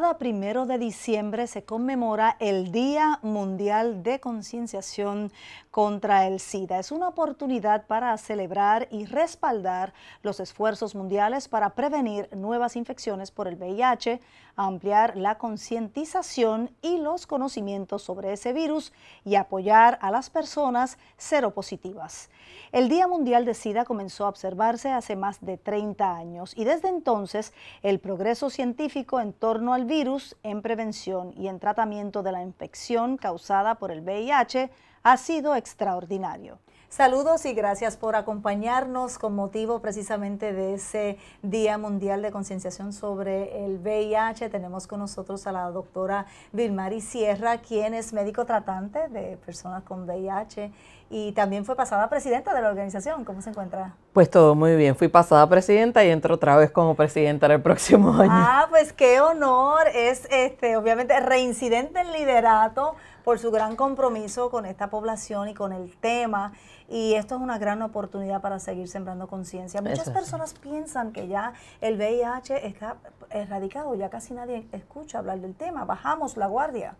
cada primero de diciembre se conmemora el Día Mundial de Concienciación contra el SIDA. Es una oportunidad para celebrar y respaldar los esfuerzos mundiales para prevenir nuevas infecciones por el VIH, ampliar la concientización y los conocimientos sobre ese virus y apoyar a las personas seropositivas. El Día Mundial de SIDA comenzó a observarse hace más de 30 años y desde entonces el progreso científico en torno al virus en prevención y en tratamiento de la infección causada por el VIH ha sido extraordinario. Saludos y gracias por acompañarnos con motivo precisamente de ese Día Mundial de Concienciación sobre el VIH. Tenemos con nosotros a la doctora Vilmari Sierra, quien es médico tratante de personas con VIH y también fue pasada presidenta de la organización. ¿Cómo se encuentra? Pues todo muy bien. Fui pasada presidenta y entro otra vez como presidenta el próximo año. Ah, pues qué honor. Es este, obviamente reincidente el liderato por su gran compromiso con esta población y con el tema. Y esto es una gran oportunidad para seguir sembrando conciencia. Muchas personas piensan que ya el VIH está erradicado, ya casi nadie escucha hablar del tema. Bajamos la guardia.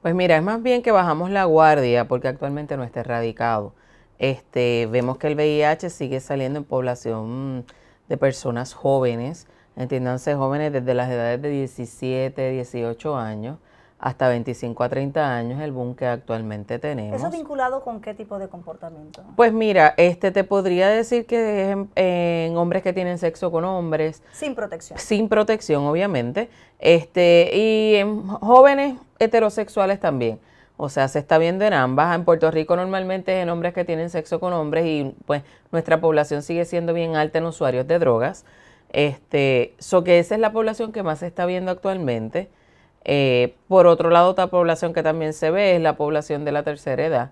Pues mira, es más bien que bajamos la guardia porque actualmente no está erradicado. Este, vemos que el VIH sigue saliendo en población de personas jóvenes, entiéndanse jóvenes desde las edades de 17, 18 años, hasta 25 a 30 años el boom que actualmente tenemos. ¿Eso vinculado con qué tipo de comportamiento? Pues mira, este te podría decir que es en, hombres que tienen sexo con hombres. Sin protección. Sin protección, obviamente. Este, y en jóvenes heterosexuales también. O sea, se está viendo en ambas. En Puerto Rico normalmente es en hombres que tienen sexo con hombres y pues nuestra población sigue siendo bien alta en usuarios de drogas. Este, so que esa es la población que más se está viendo actualmente. Eh, por otro lado, otra población que también se ve es la población de la tercera edad.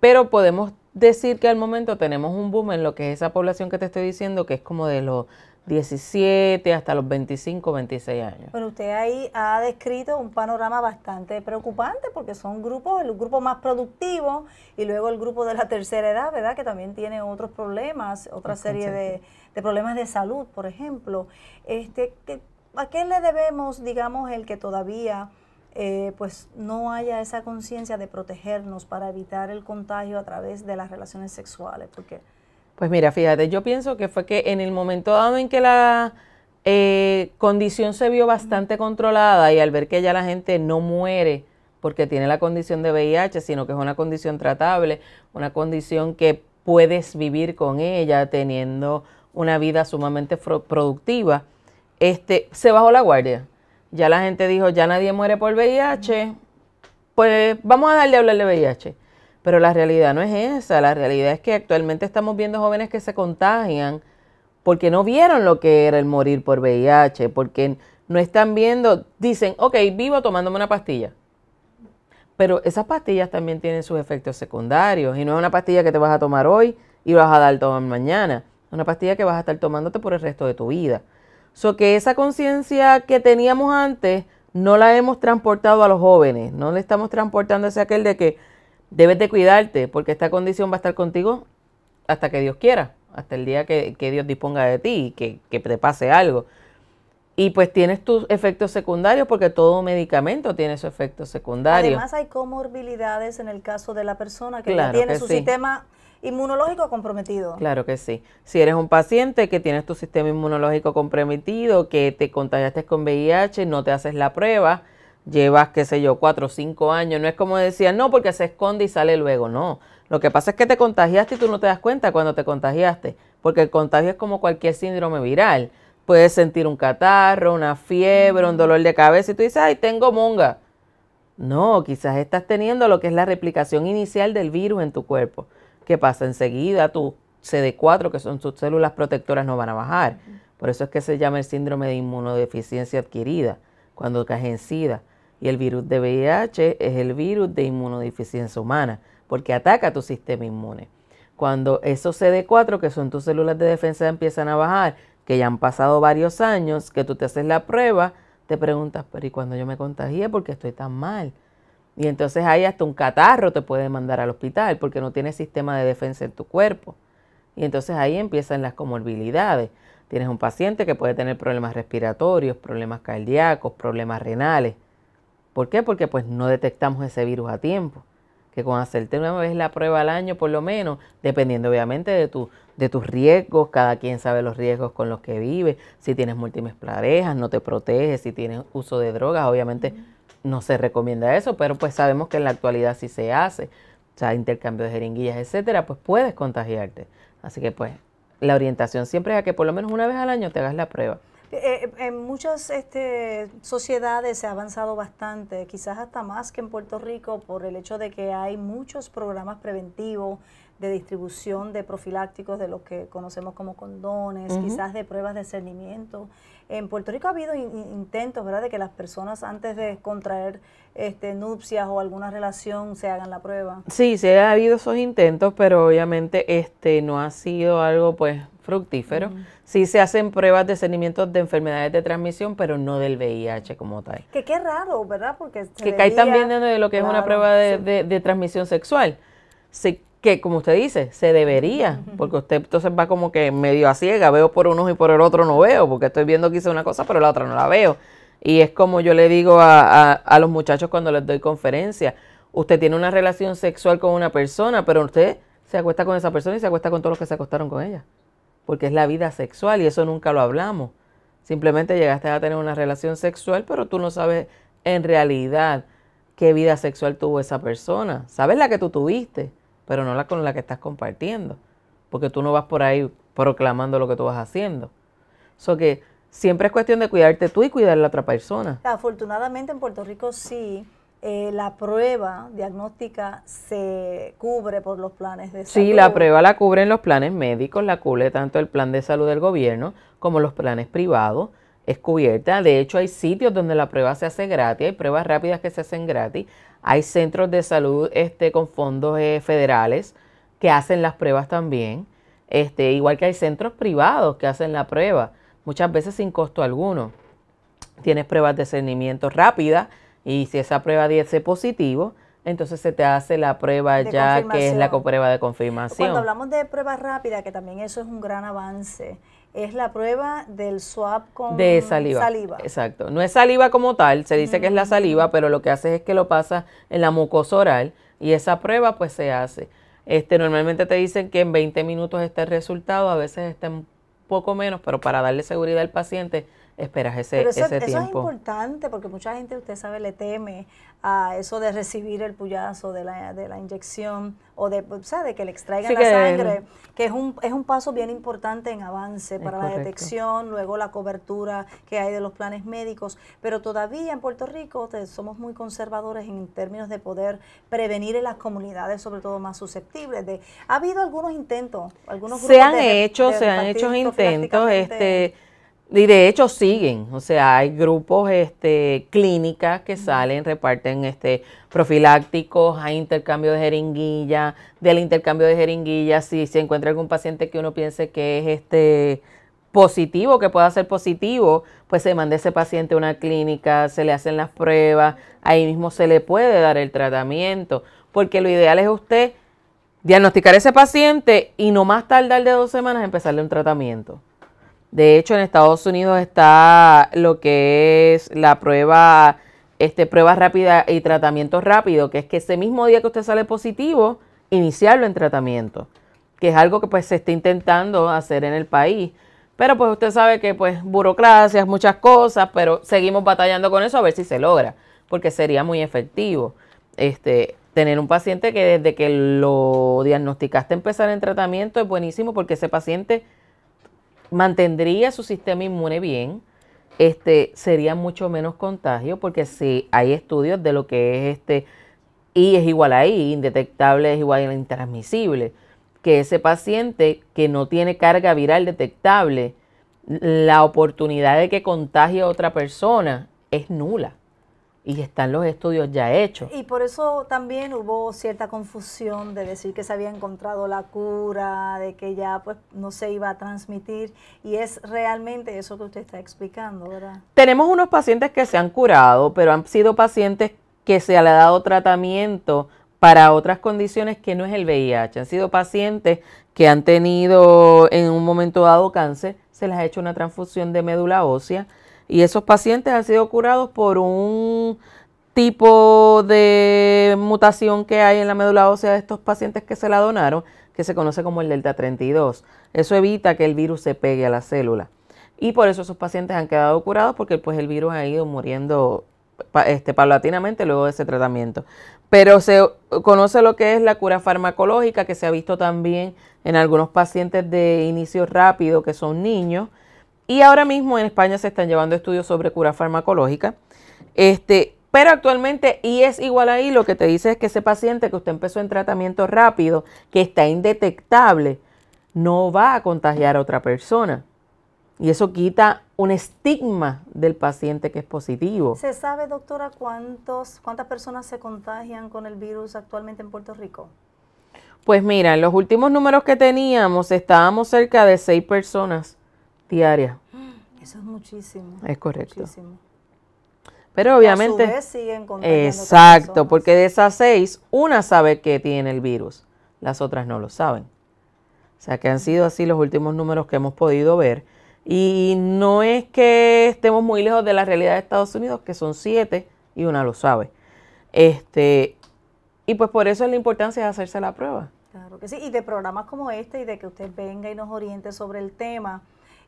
Pero podemos decir que al momento tenemos un boom en lo que es esa población que te estoy diciendo, que es como de los 17 hasta los 25, 26 años. Bueno, usted ahí ha descrito un panorama bastante preocupante porque son grupos, el grupo más productivo y luego el grupo de la tercera edad, ¿verdad? Que también tiene otros problemas, otra serie de, problemas de salud, por ejemplo. Este, ¿qué, ¿a qué le debemos, digamos, el que todavía eh, pues no haya esa conciencia de protegernos para evitar el contagio a través de las relaciones sexuales? Porque pues mira, fíjate, yo pienso que fue que en el momento dado en que la eh, condición se vio bastante controlada y al ver que ya la gente no muere porque tiene la condición de VIH, sino que es una condición tratable, una condición que puedes vivir con ella teniendo una vida sumamente productiva, este, se bajó la guardia. Ya la gente dijo, ya nadie muere por VIH, pues vamos a darle a hablar de VIH. Pero la realidad no es esa, la realidad es que actualmente estamos viendo jóvenes que se contagian porque no vieron lo que era el morir por VIH, porque no están viendo, dicen, ok, vivo tomándome una pastilla. Pero esas pastillas también tienen sus efectos secundarios y no es una pastilla que te vas a tomar hoy y vas a dar tomar mañana, es una pastilla que vas a estar tomándote por el resto de tu vida. So que esa conciencia que teníamos antes no la hemos transportado a los jóvenes, no le estamos transportando ese aquel de que debes de cuidarte porque esta condición va a estar contigo hasta que Dios quiera, hasta el día que, Dios disponga de ti y que, te pase algo. Y pues tienes tus efectos secundarios porque todo medicamento tiene su efecto secundario. Además hay comorbilidades en el caso de la persona que tiene su sistema inmunológico comprometido. Claro que sí. Si eres un paciente que tienes tu sistema inmunológico comprometido, que te contagiaste con VIH, no te haces la prueba, llevas, qué sé yo, cuatro o cinco años. No es como decía, no, porque se esconde y sale luego. No. Lo que pasa es que te contagiaste y tú no te das cuenta cuando te contagiaste, porque el contagio es como cualquier síndrome viral. Puedes sentir un catarro, una fiebre, un dolor de cabeza y tú dices, ay, tengo monga. No, quizás estás teniendo lo que es la replicación inicial del virus en tu cuerpo. ¿Qué pasa? Enseguida tu CD4, que son tus células protectoras, no van a bajar. Por eso es que se llama el síndrome de inmunodeficiencia adquirida, cuando caes en SIDA. Y el virus de VIH es el virus de inmunodeficiencia humana, porque ataca tu sistema inmune. Cuando esos CD4, que son tus células de defensa, empiezan a bajar, que ya han pasado varios años, que tú te haces la prueba, te preguntas, pero ¿y cuando yo me contagié? ¿Por qué estoy tan mal? Y entonces ahí hasta un catarro te puede mandar al hospital porque no tienes sistema de defensa en tu cuerpo. Y entonces ahí empiezan las comorbilidades. Tienes un paciente que puede tener problemas respiratorios, problemas cardíacos, problemas renales. ¿Por qué? Porque pues no detectamos ese virus a tiempo. Que con hacerte una vez la prueba al año por lo menos, dependiendo obviamente de, tu, de tus riesgos, cada quien sabe los riesgos con los que vive, si tienes múltiples parejas, no te proteges, si tienes uso de drogas, obviamente no se recomienda eso, pero pues sabemos que en la actualidad si se hace, o sea, intercambio de jeringuillas, etcétera, pues puedes contagiarte. Así que pues la orientación siempre es a que por lo menos una vez al año te hagas la prueba. Eh, eh, en muchas este, sociedades se ha avanzado bastante, quizás hasta más que en Puerto Rico, por el hecho de que hay muchos programas preventivos de distribución de profilácticos, de los que conocemos como condones, quizás de pruebas de cernimiento. En Puerto Rico ha habido intentos, ¿verdad?, de que las personas antes de contraer este, nupcias o alguna relación se hagan la prueba. Sí, se ha habido esos intentos, pero obviamente este no ha sido algo, pues, fructífero Sí se hacen pruebas de seguimiento de enfermedades de transmisión, pero no del VIH como tal. Que qué raro, ¿verdad? Porque se que cae también dentro de lo que es una prueba de, transmisión sexual. sí que como usted dice, se debería, porque usted entonces va como que medio a ciega, veo por unos y por el otro no veo, porque estoy viendo que hice una cosa, pero la otra no la veo. Y es como yo le digo a, a los muchachos cuando les doy conferencia, usted tiene una relación sexual con una persona, pero usted se acuesta con esa persona y se acuesta con todos los que se acostaron con ella porque es la vida sexual y eso nunca lo hablamos. Simplemente llegaste a tener una relación sexual, pero tú no sabes en realidad qué vida sexual tuvo esa persona. Sabes la que tú tuviste, pero no la con la que estás compartiendo, porque tú no vas por ahí proclamando lo que tú vas haciendo. eso que siempre es cuestión de cuidarte tú y cuidar a la otra persona. Afortunadamente en Puerto Rico sí eh, la prueba diagnóstica se cubre por los planes de salud. Sí, la prueba la cubren los planes médicos, la cubre tanto el plan de salud del gobierno como los planes privados. Es cubierta. De hecho, hay sitios donde la prueba se hace gratis, hay pruebas rápidas que se hacen gratis. Hay centros de salud este, con fondos eh, federales que hacen las pruebas también. Este, igual que hay centros privados que hacen la prueba, muchas veces sin costo alguno. Tienes pruebas de cernimiento rápida y si esa prueba dice positivo, entonces se te hace la prueba ya que es la prueba de confirmación. Cuando hablamos de prueba rápida, que también eso es un gran avance, es la prueba del swab con saliva. Exacto. No es saliva como tal, se dice que es la mm. saliva, pero lo que haces es que lo pasa en la mucosa oral y esa prueba pues se hace. Este, normalmente te dicen que en 20 minutos está el resultado, a veces está un poco menos, pero para darle seguridad al paciente, esperas ese, Pero eso, ese es importante porque mucha gente, usted sabe, le teme a eso de recibir el puyazo de la, de la inyección o de, que le extraigan la sangre, que es un, es un paso bien importante en avance para la detección, luego la cobertura que hay de los planes médicos. Pero todavía en Puerto Rico somos muy conservadores en términos de poder prevenir en las comunidades, sobre todo más susceptibles. De, ha habido algunos intentos, algunos se han hecho, se han hecho intentos, este y de hecho siguen, o sea, hay grupos, este, clínicas que salen, reparten este profilácticos, hay intercambio de jeringuilla, del intercambio de jeringuillas, si se encuentra algún paciente que uno piense que es este positivo, que pueda ser positivo, pues se manda ese paciente a una clínica, se le hacen las pruebas, ahí mismo se le puede dar el tratamiento, porque lo ideal es usted diagnosticar a ese paciente y no más tardar de dos semanas empezarle un tratamiento. De hecho, en Estados Unidos está lo que es la prueba, este, prueba rápida y tratamiento rápido, que es que ese mismo día que usted sale positivo, iniciarlo en tratamiento, que es algo que pues se está intentando hacer en el país. Pero pues usted sabe que pues burocracias, muchas cosas, pero seguimos batallando con eso a ver si se logra, porque sería muy efectivo. Este, tener un paciente que desde que lo diagnosticaste empezar en tratamiento es buenísimo porque ese paciente mantendría su sistema inmune bien, este, sería mucho menos contagio, porque si hay estudios de lo que es este I es igual a I, indetectable es igual a intransmisible, que ese paciente que no tiene carga viral detectable, la oportunidad de que contagie a otra persona es nula y están los estudios ya hechos. Y por eso también hubo cierta confusión de decir que se había encontrado la cura, de que ya pues no se iba a transmitir y es realmente eso que usted está explicando, ¿verdad? Tenemos unos pacientes que se han curado, pero han sido pacientes que se le ha dado tratamiento para otras condiciones que no es el VIH. Han sido pacientes que han tenido en un momento dado cáncer, se les ha hecho una transfusión de médula ósea y esos pacientes han sido curados por un tipo de mutación que hay en la médula ósea de estos pacientes que se la donaron, que se conoce como el delta 32. Eso evita que el virus se pegue a la célula. Y por eso esos pacientes han quedado curados porque pues el virus ha ido muriendo este, paulatinamente luego de ese tratamiento. Pero se conoce lo que es la cura farmacológica que se ha visto también en algunos pacientes de inicio rápido que son niños y ahora mismo en España se están llevando estudios sobre cura farmacológica. Este, pero actualmente, y es igual ahí, lo que te dice es que ese paciente que usted empezó en tratamiento rápido, que está indetectable, no va a contagiar a otra persona. Y eso quita un estigma del paciente que es positivo. ¿Se sabe, doctora, cuántos, cuántas personas se contagian con el virus actualmente en Puerto Rico? Pues mira, en los últimos números que teníamos estábamos cerca de seis personas diaria. Mm. Eso es muchísimo. Es correcto. Pero obviamente... exacto, porque de esas seis, una sabe que tiene el virus, las otras no lo saben. O sea que han sido así los últimos números que hemos podido ver. Y no es que estemos muy lejos de la realidad de Estados Unidos, que son siete y una lo sabe. Este, y pues por eso es la importancia de hacerse la prueba. Claro que sí, y de programas como este y de que usted venga y nos oriente sobre el tema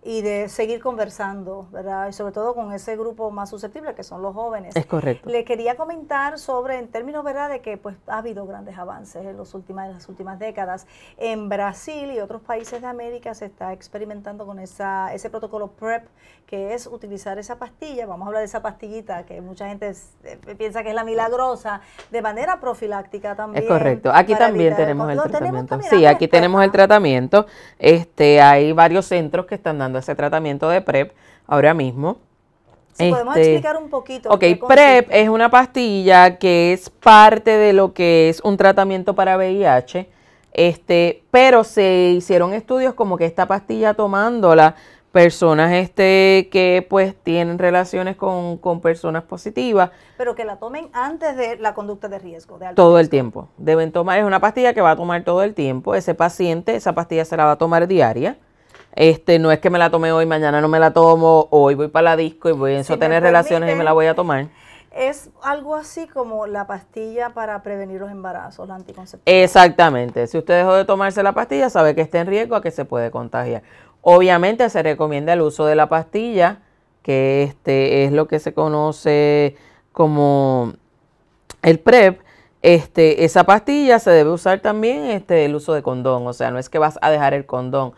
y de seguir conversando, ¿verdad? Y sobre todo con ese grupo más susceptible que son los jóvenes. Es correcto. Le quería comentar sobre, en términos, ¿verdad?, de que pues ha habido grandes avances en, los últimas, las últimas décadas. En Brasil y otros países de América se está experimentando con esa, ese protocolo PrEP, que es utilizar esa pastilla, vamos a hablar de esa pastillita que mucha gente eh, piensa que es la milagrosa, de manera profiláctica también. Es correcto. Aquí también tenemos el, tratamiento. sí, aquí tenemos el tratamiento. Este, hay varios centros que están dando ese tratamiento de PrEP ahora mismo. podemos este, explicar un poquito. Ok, PrEP es una pastilla que es parte de lo que es un tratamiento para VIH, este, pero se hicieron estudios como que esta pastilla tomándola, personas este, que pues tienen relaciones con, personas positivas. Pero que la tomen antes de la conducta de riesgo. De todo el tiempo. Deben tomar, es una pastilla que va a tomar todo el tiempo. Ese paciente, esa pastilla se la va a tomar diaria. Este, no es que me la tome hoy, mañana no me la tomo, hoy voy para la disco y voy a tener relaciones y me la voy a tomar. Es algo así como la pastilla para prevenir los embarazos, la anticonceptiva. Exactamente. Si usted dejó de tomarse la pastilla, sabe que está en riesgo a que se puede contagiar. Obviamente se recomienda el uso de la pastilla, que este es lo que se conoce como el PrEP. Este, esa pastilla se debe usar también este, el uso de condón, o sea, no es que vas a dejar el condón,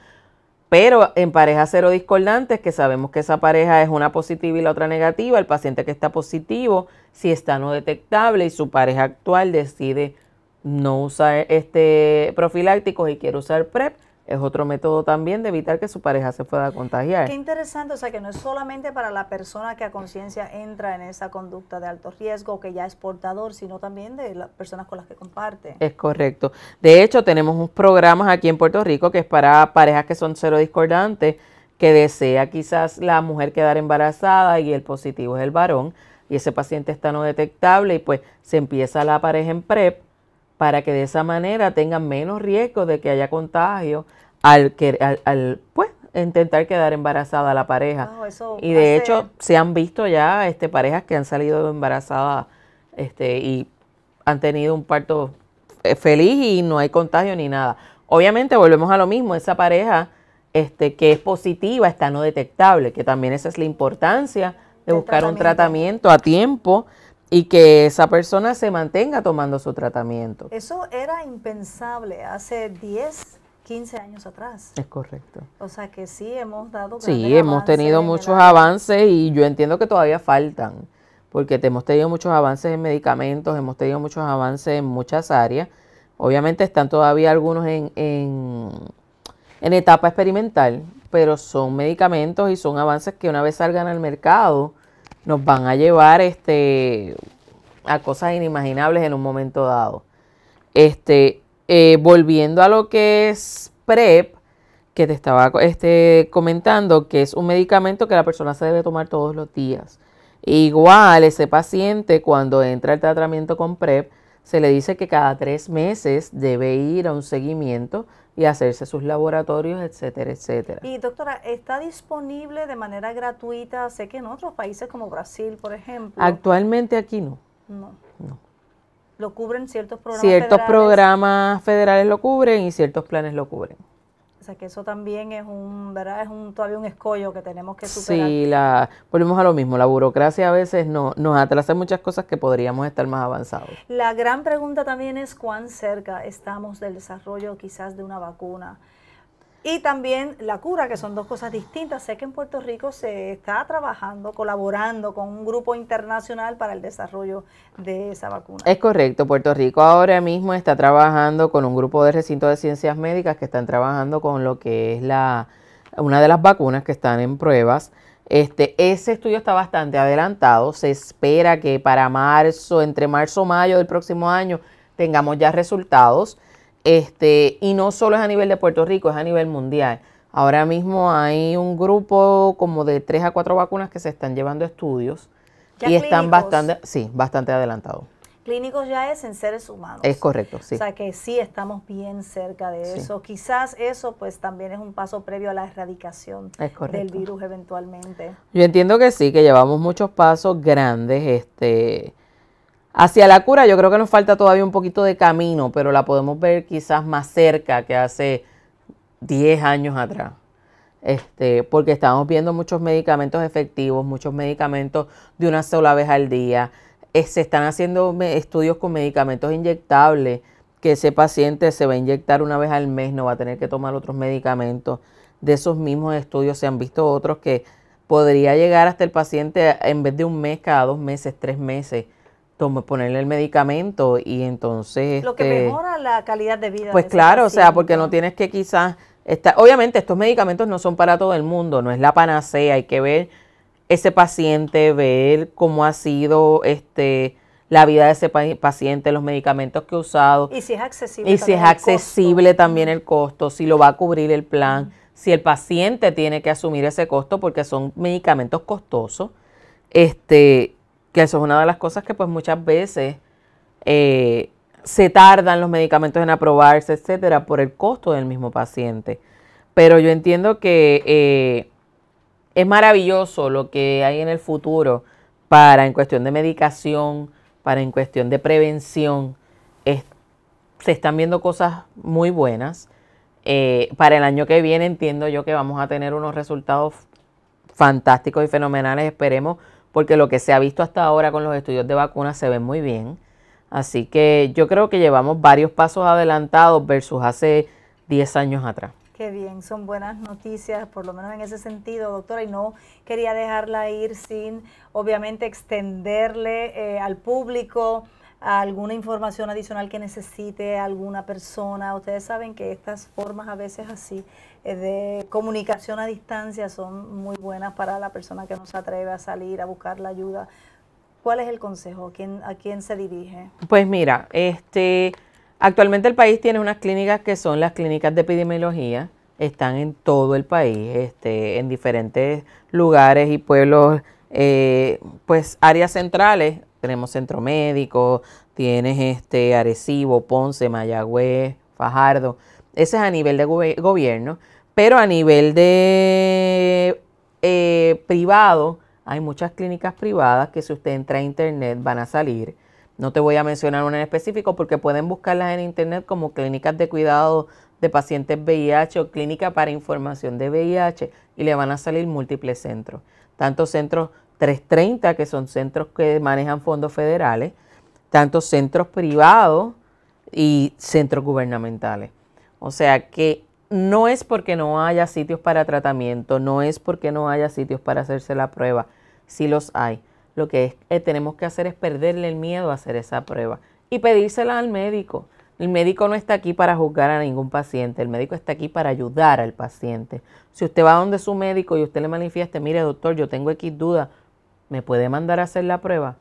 pero en parejas cero discordantes, que sabemos que esa pareja es una positiva y la otra negativa, el paciente que está positivo, si está no detectable y su pareja actual decide no usar este profilácticos y quiere usar PrEP, es otro método también de evitar que su pareja se pueda contagiar. Qué interesante, o sea que no es solamente para la persona que a conciencia entra en esa conducta de alto riesgo, que ya es portador, sino también de las personas con las que comparte. Es correcto. De hecho, tenemos unos programas aquí en Puerto Rico que es para parejas que son cero discordantes, que desea quizás la mujer quedar embarazada y el positivo es el varón, y ese paciente está no detectable y pues se empieza la pareja en PrEP para que de esa manera tengan menos riesgo de que haya contagio al, que, al, pues, intentar quedar embarazada la pareja. y de hecho se han visto ya este, parejas que han salido embarazadas este, y han tenido un parto eh, feliz y no hay contagio ni nada. Obviamente volvemos a lo mismo, esa pareja este, que es positiva está no detectable, que también esa es la importancia de buscar un tratamiento a tiempo y que esa persona se mantenga tomando su tratamiento. Eso era impensable hace 10, 15 años atrás. Es correcto. O sea que sí hemos dado. Sí, hemos tenido muchos avances y yo entiendo que todavía faltan, porque hemos tenido muchos avances en medicamentos, hemos tenido muchos avances en muchas áreas. Obviamente están todavía algunos en, en etapa experimental, pero son medicamentos y son avances que una vez salgan al mercado, nos van a llevar este, a cosas inimaginables en un momento dado. Este, eh, volviendo a lo que es PrEP, que te estaba este, comentando, que es un medicamento que la persona se debe tomar todos los días. Igual ese paciente cuando entra al tratamiento con PrEP, se le dice que cada tres meses debe ir a un seguimiento y hacerse sus laboratorios, etcétera, etcétera. Y doctora, ¿está disponible de manera gratuita? Sé que en otros países como Brasil, por ejemplo. Actualmente aquí no. No. No. Lo cubren ciertos programas. Ciertos programas federales lo cubren y ciertos planes lo cubren. O sea que eso también es un, ¿verdad? Es un, todavía un escollo que tenemos que superar. Sí, la, volvemos a lo mismo, la burocracia a veces nos, nos atrasa muchas cosas que podríamos estar más avanzados. La gran pregunta también es cuán cerca estamos del desarrollo quizás de una vacuna y también la cura, que son dos cosas distintas. Sé que en Puerto Rico se está trabajando, colaborando con un grupo internacional para el desarrollo de esa vacuna. Es correcto, Puerto Rico ahora mismo está trabajando con un grupo de recinto de ciencias médicas que están trabajando con lo que es la una de las vacunas que están en pruebas. Este, ese estudio está bastante adelantado. Se espera que para marzo, entre marzo y mayo del próximo año, tengamos ya resultados. Este, y no solo es a nivel de Puerto Rico, es a nivel mundial. Ahora mismo hay un grupo como de tres a cuatro vacunas que se están llevando estudios y están bastante, sí, bastante adelantados. Clínicos ya es en seres humanos. Es correcto, sí. O sea que sí estamos bien cerca de eso. Quizás eso pues también es un paso previo a la erradicación del virus eventualmente. Yo entiendo que sí, que llevamos muchos pasos grandes, este, Hacia la cura yo creo que nos falta todavía un poquito de camino, pero la podemos ver quizás más cerca que hace 10 años atrás. Este, porque estamos viendo muchos medicamentos efectivos, muchos medicamentos de una sola vez al día. se están haciendo estudios con medicamentos inyectables, que ese paciente se va a inyectar una vez al mes, no va a tener que tomar otros medicamentos. De esos mismos estudios se han visto otros que podría llegar hasta el paciente en vez de un mes, cada dos meses, tres meses ponerle el medicamento y entonces... Lo que este, mejora la calidad de vida. Pues claro, o sea, porque no tienes que quizás... obviamente estos medicamentos no son para todo el mundo, no es la panacea, hay que ver ese paciente, ver cómo ha sido este la vida de ese paciente, los medicamentos que ha usado. Y si es accesible. Y si es accesible también el costo, si lo va a cubrir el plan, si el paciente tiene que asumir ese costo porque son medicamentos costosos. Este, que eso es una de las cosas que pues muchas veces eh, se tardan los medicamentos en aprobarse, etcétera, por el costo del mismo paciente. Pero yo entiendo que eh, es maravilloso lo que hay en el futuro para en cuestión de medicación, para en cuestión de prevención. se están viendo cosas muy buenas. Eh, para el año que viene entiendo yo que vamos a tener unos resultados fantásticos y fenomenales, esperemos, porque lo que se ha visto hasta ahora con los estudios de vacunas se ve muy bien. Así que yo creo que llevamos varios pasos adelantados versus hace 10 años atrás. Qué bien, son buenas noticias, por lo menos en ese sentido, doctora, y no quería dejarla ir sin, obviamente, extenderle eh, al público alguna información adicional que necesite alguna persona. Ustedes saben que estas formas a veces así eh, de comunicación a distancia son muy buenas para la persona que no se atreve a salir a buscar la ayuda. ¿Cuál es el consejo? ¿A quién, se dirige? Pues mira, este, actualmente el país tiene unas clínicas que son las clínicas de epidemiología, están en todo el país, este, en diferentes lugares y pueblos, eh, pues áreas centrales tenemos centro médico, tienes este Arecibo, Ponce, Mayagüez, Fajardo. Ese es a nivel de gobierno, pero a nivel de eh, privado, hay muchas clínicas privadas que si usted entra a internet van a salir. No te voy a mencionar una en específico porque pueden buscarlas en internet como clínicas de cuidado de pacientes VIH o clínica para información de VIH y le van a salir múltiples centros, tantos centros 330, que son centros que manejan fondos federales, tanto centros privados y centros gubernamentales. O sea que no es porque no haya sitios para tratamiento, no es porque no haya sitios para hacerse la prueba, si los hay. Lo que eh, tenemos que hacer es perderle el miedo a hacer esa prueba y pedírsela al médico. El médico no está aquí para juzgar a ningún paciente, el médico está aquí para ayudar al paciente. Si usted va donde su médico y usted le manifieste, mire doctor, yo tengo X duda, ¿me puede mandar a hacer la prueba?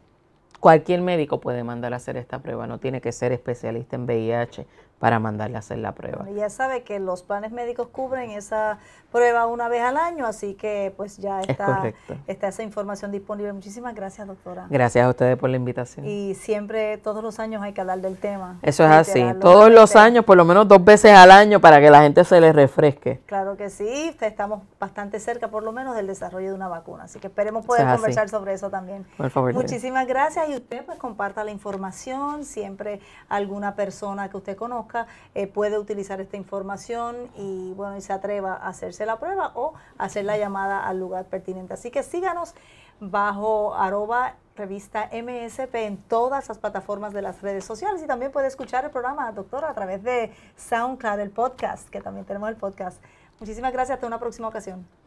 Cualquier médico puede mandar a hacer esta prueba, no tiene que ser especialista en VIH, para mandarle a hacer la prueba. Ya sabe que los planes médicos cubren esa prueba una vez al año, así que pues ya está, esa información disponible. Muchísimas gracias, doctora. Gracias a ustedes por la invitación. Y siempre, todos los años hay que hablar del tema. Eso es así, todos los años, por lo menos dos veces al año para que la gente se le refresque. Claro que sí, estamos bastante cerca por lo menos del desarrollo de una vacuna, así que esperemos poder conversar sobre eso también. Por favor. Muchísimas gracias y usted pues comparta la información, siempre alguna persona que usted conozca eh, puede utilizar esta información y bueno, y se atreva a hacerse la prueba o hacer la llamada al lugar pertinente. Así que síganos bajo arroba revista MSP en todas las plataformas de las redes sociales y también puede escuchar el programa, doctor, a través de SoundCloud, el podcast, que también tenemos el podcast. Muchísimas gracias, hasta una próxima ocasión.